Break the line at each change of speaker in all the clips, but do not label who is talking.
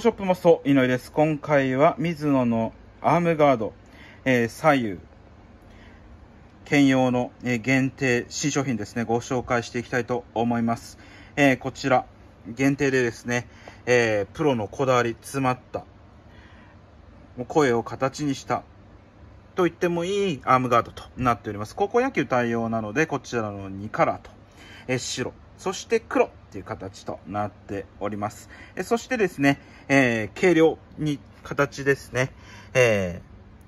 ショップもそう、井上です。今回は、水野のアームガード、えー、左右、兼用の、えー、限定新商品ですね、ご紹介していきたいと思います。えー、こちら、限定でですね、えプロのこだわり詰まった、もう声を形にした、と言ってもいいアームガードとなっております。高校野球対応なので、こちらの2カラーとえ白、そして黒っていう形となっております。えそしてですね、えー、軽量に、形ですね、え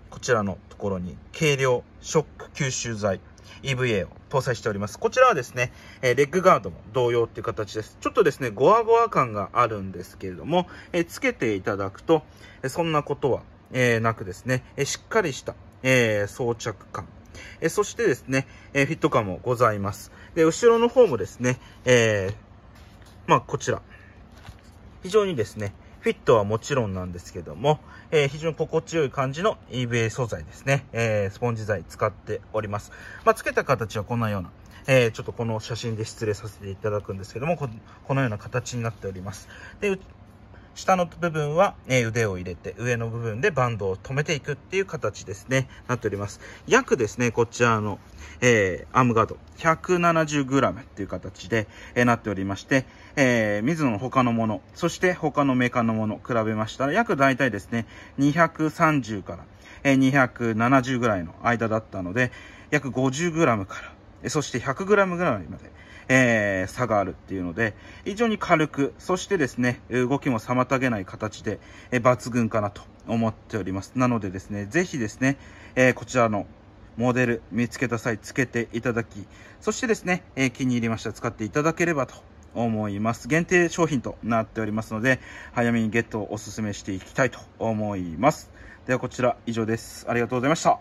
ー、こちらのところに軽量ショック吸収剤 EVA を搭載しております。こちらはですね、えレッグガードも同様っていう形です。ちょっとですね、ゴワゴワ感があるんですけれども、えつけていただくと、えそんなことは、えなくですね、えしっかりした、え装着感、えそしてですね、えフィット感もございます。で、後ろの方もですね、えー、まあ、こちら。非常にですね、フィットはもちろんなんですけども、えー、非常に心地よい感じの EVA 素材ですね、えー、スポンジ材使っております。まあ、つけた形はこんなような、えー、ちょっとこの写真で失礼させていただくんですけども、このような形になっております。で、下の部分は、え腕を入れて、上の部分でバンドを止めていくっていう形ですね、なっております。約ですね、こちらの、えー、アームガード、170g っていう形で、えー、なっておりまして、えー、水野の他のもの、そして他のメーカーのもの、比べましたら、約大体ですね、230から、えー、270ぐらいの間だったので、約 50g から、そして 100g ぐらいまで、えー、差があるっていうので、非常に軽く、そしてですね、動きも妨げない形で、えー、抜群かなと思っております。なのでですね、ぜひですね、えー、こちらのモデル見つけた際つけていただき、そしてですね、えー、気に入りました使っていただければと思います。限定商品となっておりますので、早めにゲットをお勧めしていきたいと思います。ではこちら以上です。ありがとうございました。